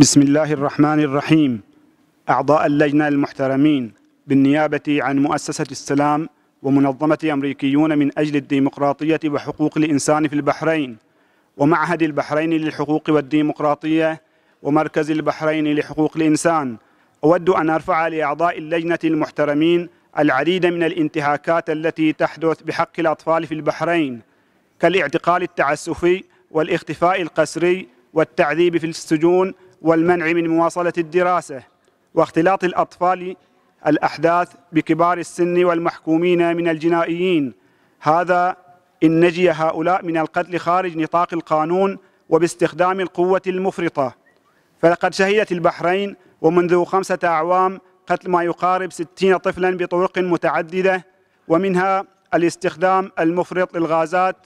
بسم الله الرحمن الرحيم أعضاء اللجنة المحترمين بالنيابة عن مؤسسة السلام ومنظمة أمريكيون من أجل الديمقراطية وحقوق الإنسان في البحرين ومعهد البحرين للحقوق والديمقراطية ومركز البحرين لحقوق الإنسان أود أن أرفع لأعضاء اللجنة المحترمين العديد من الانتهاكات التي تحدث بحق الأطفال في البحرين كالاعتقال التعسفي والاختفاء القسري والتعذيب في السجون والمنع من مواصلة الدراسة واختلاط الأطفال الأحداث بكبار السن والمحكومين من الجنائيين هذا إن نجي هؤلاء من القتل خارج نطاق القانون وباستخدام القوة المفرطة فلقد شهدت البحرين ومنذ خمسة أعوام قتل ما يقارب ستين طفلا بطرق متعددة ومنها الاستخدام المفرط للغازات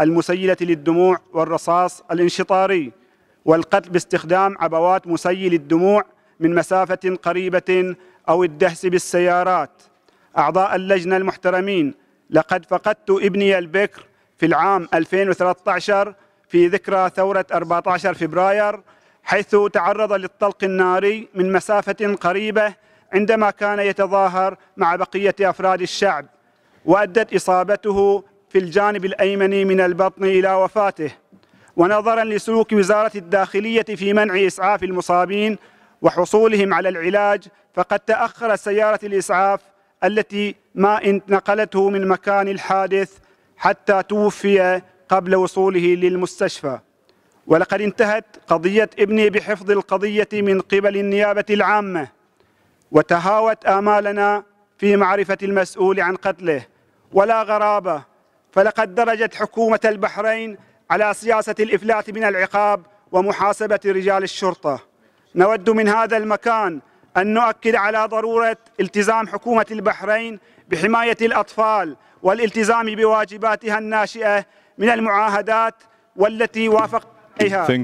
المسيلة للدموع والرصاص الانشطاري والقتل باستخدام عبوات مسيل الدموع من مسافة قريبة أو الدهس بالسيارات أعضاء اللجنة المحترمين لقد فقدت ابني البكر في العام 2013 في ذكرى ثورة 14 فبراير حيث تعرض للطلق الناري من مسافة قريبة عندما كان يتظاهر مع بقية أفراد الشعب وأدت إصابته في الجانب الأيمن من البطن إلى وفاته ونظرا لسلوك وزارة الداخلية في منع إسعاف المصابين وحصولهم على العلاج فقد تأخر سيارة الإسعاف التي ما انتقلته من مكان الحادث حتى توفي قبل وصوله للمستشفى ولقد انتهت قضية ابني بحفظ القضية من قبل النيابة العامة وتهاوت آمالنا في معرفة المسؤول عن قتله ولا غرابة فلقد درجت حكومة البحرين على سياسة الإفلات من العقاب ومحاسبة رجال الشرطة نود من هذا المكان أن نؤكد على ضرورة التزام حكومة البحرين بحماية الأطفال والالتزام بواجباتها الناشئة من المعاهدات والتي وافقت عليها